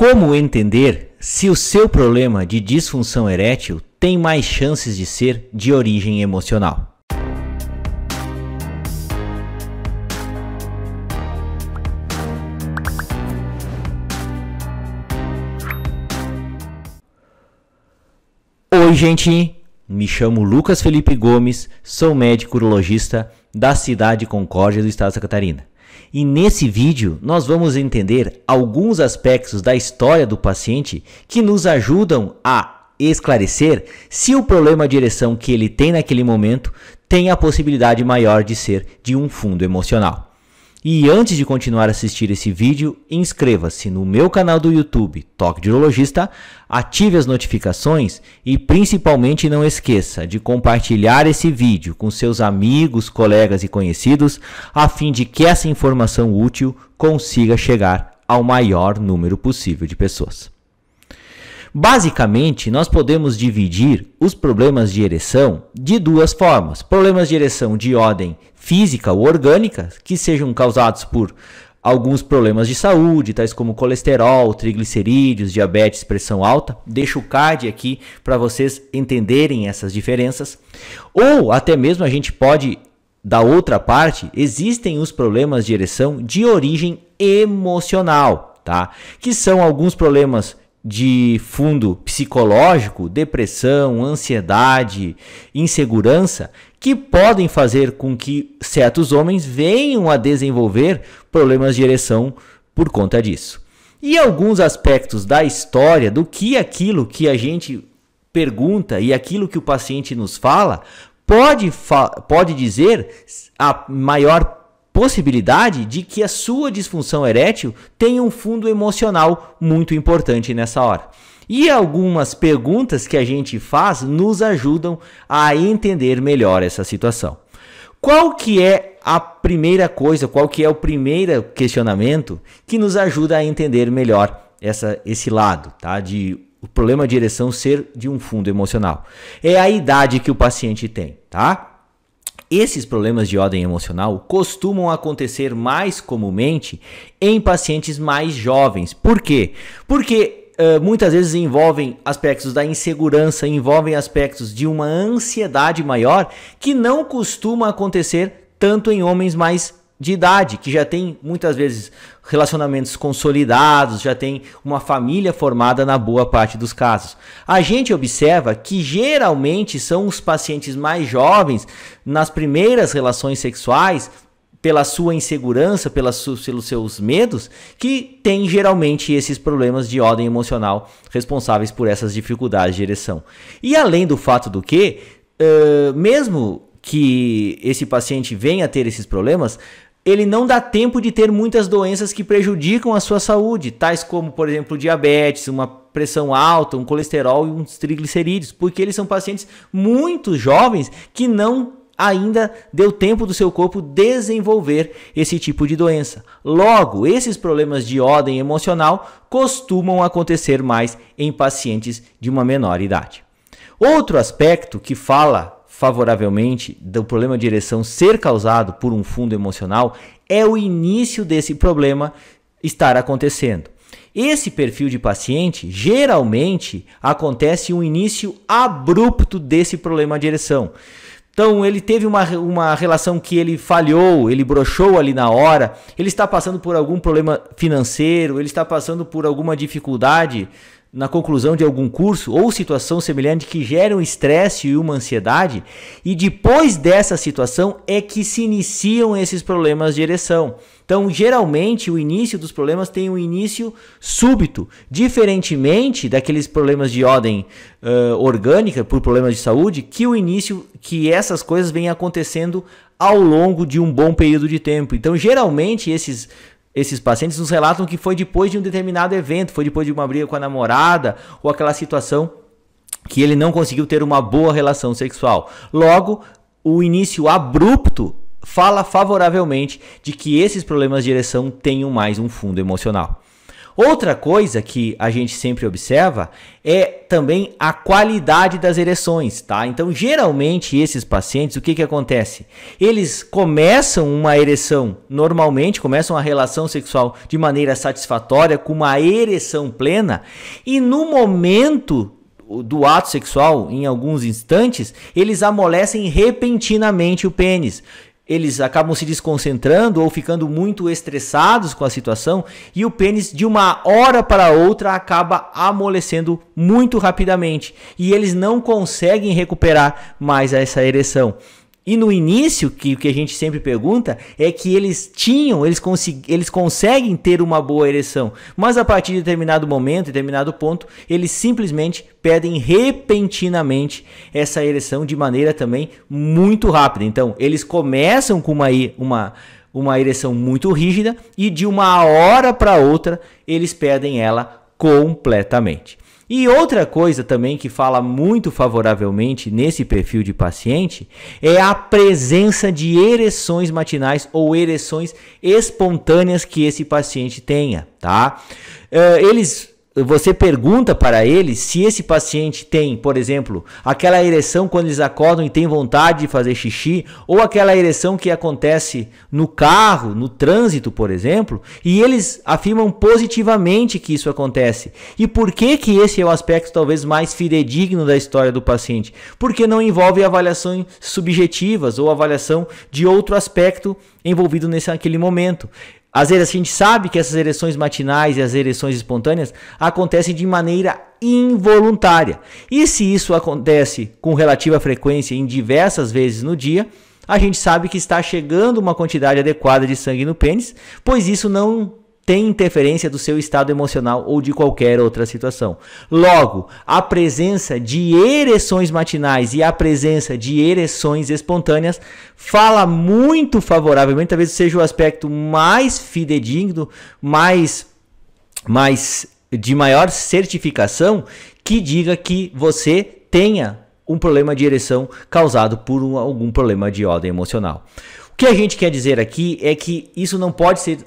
Como entender se o seu problema de disfunção erétil tem mais chances de ser de origem emocional? Oi, gente! Me chamo Lucas Felipe Gomes, sou médico urologista da cidade de Concórdia do estado de Santa Catarina. E nesse vídeo nós vamos entender alguns aspectos da história do paciente que nos ajudam a esclarecer se o problema de ereção que ele tem naquele momento tem a possibilidade maior de ser de um fundo emocional. E antes de continuar a assistir esse vídeo, inscreva-se no meu canal do YouTube Toque de Urologista, ative as notificações e principalmente não esqueça de compartilhar esse vídeo com seus amigos, colegas e conhecidos, a fim de que essa informação útil consiga chegar ao maior número possível de pessoas. Basicamente, nós podemos dividir os problemas de ereção de duas formas: problemas de ereção de ordem física ou orgânica, que sejam causados por alguns problemas de saúde, tais como colesterol, triglicerídeos, diabetes, pressão alta. Deixo o card aqui para vocês entenderem essas diferenças. Ou até mesmo a gente pode da outra parte, existem os problemas de ereção de origem emocional, tá? Que são alguns problemas de fundo psicológico, depressão, ansiedade, insegurança, que podem fazer com que certos homens venham a desenvolver problemas de ereção por conta disso. E alguns aspectos da história do que aquilo que a gente pergunta e aquilo que o paciente nos fala pode, fa pode dizer a maior possibilidade de que a sua disfunção erétil tenha um fundo emocional muito importante nessa hora. E algumas perguntas que a gente faz nos ajudam a entender melhor essa situação. Qual que é a primeira coisa, qual que é o primeiro questionamento que nos ajuda a entender melhor essa, esse lado, tá? De o problema de ereção ser de um fundo emocional. É a idade que o paciente tem, tá? Esses problemas de ordem emocional costumam acontecer mais comumente em pacientes mais jovens. Por quê? Porque uh, muitas vezes envolvem aspectos da insegurança, envolvem aspectos de uma ansiedade maior que não costuma acontecer tanto em homens mais de idade, que já tem muitas vezes relacionamentos consolidados, já tem uma família formada na boa parte dos casos. A gente observa que geralmente são os pacientes mais jovens nas primeiras relações sexuais, pela sua insegurança, pela su pelos seus medos, que tem geralmente esses problemas de ordem emocional responsáveis por essas dificuldades de ereção. E além do fato do que, uh, mesmo que esse paciente venha a ter esses problemas, ele não dá tempo de ter muitas doenças que prejudicam a sua saúde, tais como, por exemplo, diabetes, uma pressão alta, um colesterol e uns triglicerídeos, porque eles são pacientes muito jovens que não ainda deu tempo do seu corpo desenvolver esse tipo de doença. Logo, esses problemas de ordem emocional costumam acontecer mais em pacientes de uma menor idade. Outro aspecto que fala favoravelmente do problema de ereção ser causado por um fundo emocional é o início desse problema estar acontecendo. Esse perfil de paciente geralmente acontece um início abrupto desse problema de ereção. Então ele teve uma, uma relação que ele falhou, ele brochou ali na hora, ele está passando por algum problema financeiro, ele está passando por alguma dificuldade na conclusão de algum curso ou situação semelhante que gera um estresse e uma ansiedade, e depois dessa situação é que se iniciam esses problemas de ereção. Então, geralmente, o início dos problemas tem um início súbito, diferentemente daqueles problemas de ordem uh, orgânica por problemas de saúde, que o início, que essas coisas vêm acontecendo ao longo de um bom período de tempo. Então, geralmente, esses esses pacientes nos relatam que foi depois de um determinado evento, foi depois de uma briga com a namorada ou aquela situação que ele não conseguiu ter uma boa relação sexual. Logo, o início abrupto fala favoravelmente de que esses problemas de ereção tenham mais um fundo emocional. Outra coisa que a gente sempre observa é também a qualidade das ereções, tá? Então, geralmente esses pacientes, o que que acontece? Eles começam uma ereção normalmente, começam a relação sexual de maneira satisfatória, com uma ereção plena, e no momento do ato sexual, em alguns instantes, eles amolecem repentinamente o pênis eles acabam se desconcentrando ou ficando muito estressados com a situação e o pênis de uma hora para outra acaba amolecendo muito rapidamente e eles não conseguem recuperar mais essa ereção. E no início, que o que a gente sempre pergunta é que eles tinham, eles, eles conseguem ter uma boa ereção, mas a partir de determinado momento, determinado ponto, eles simplesmente perdem repentinamente essa ereção de maneira também muito rápida. Então, eles começam com uma, uma, uma ereção muito rígida e de uma hora para outra eles perdem ela completamente. E outra coisa também que fala muito favoravelmente nesse perfil de paciente é a presença de ereções matinais ou ereções espontâneas que esse paciente tenha, tá? Eh, eles você pergunta para ele se esse paciente tem, por exemplo, aquela ereção quando eles acordam e tem vontade de fazer xixi, ou aquela ereção que acontece no carro, no trânsito, por exemplo, e eles afirmam positivamente que isso acontece. E por que que esse é o aspecto talvez mais fidedigno da história do paciente? Porque não envolve avaliações subjetivas ou avaliação de outro aspecto envolvido nesse aquele momento. As a gente sabe que essas ereções matinais e as ereções espontâneas acontecem de maneira involuntária. E se isso acontece com relativa frequência em diversas vezes no dia, a gente sabe que está chegando uma quantidade adequada de sangue no pênis, pois isso não tem interferência do seu estado emocional ou de qualquer outra situação. Logo, a presença de ereções matinais e a presença de ereções espontâneas fala muito favoravelmente, talvez seja o aspecto mais fidedigno, mais, mais de maior certificação que diga que você tenha um problema de ereção causado por um, algum problema de ordem emocional. O que a gente quer dizer aqui é que isso não pode ser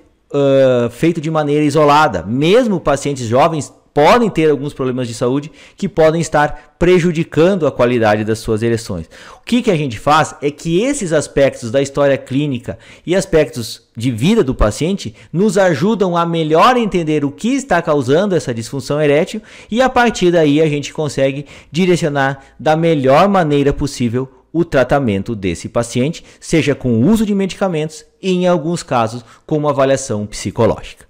feito de maneira isolada. Mesmo pacientes jovens podem ter alguns problemas de saúde que podem estar prejudicando a qualidade das suas ereções. O que, que a gente faz é que esses aspectos da história clínica e aspectos de vida do paciente nos ajudam a melhor entender o que está causando essa disfunção erétil e a partir daí a gente consegue direcionar da melhor maneira possível o tratamento desse paciente, seja com o uso de medicamentos e, em alguns casos, com uma avaliação psicológica.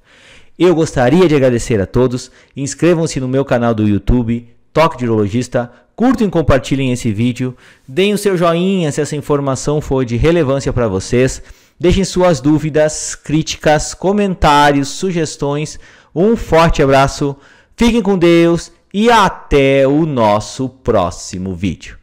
Eu gostaria de agradecer a todos. Inscrevam-se no meu canal do YouTube, Toque de Urologista. Curtem e compartilhem esse vídeo. Deem o seu joinha se essa informação for de relevância para vocês. Deixem suas dúvidas, críticas, comentários, sugestões. Um forte abraço. Fiquem com Deus e até o nosso próximo vídeo.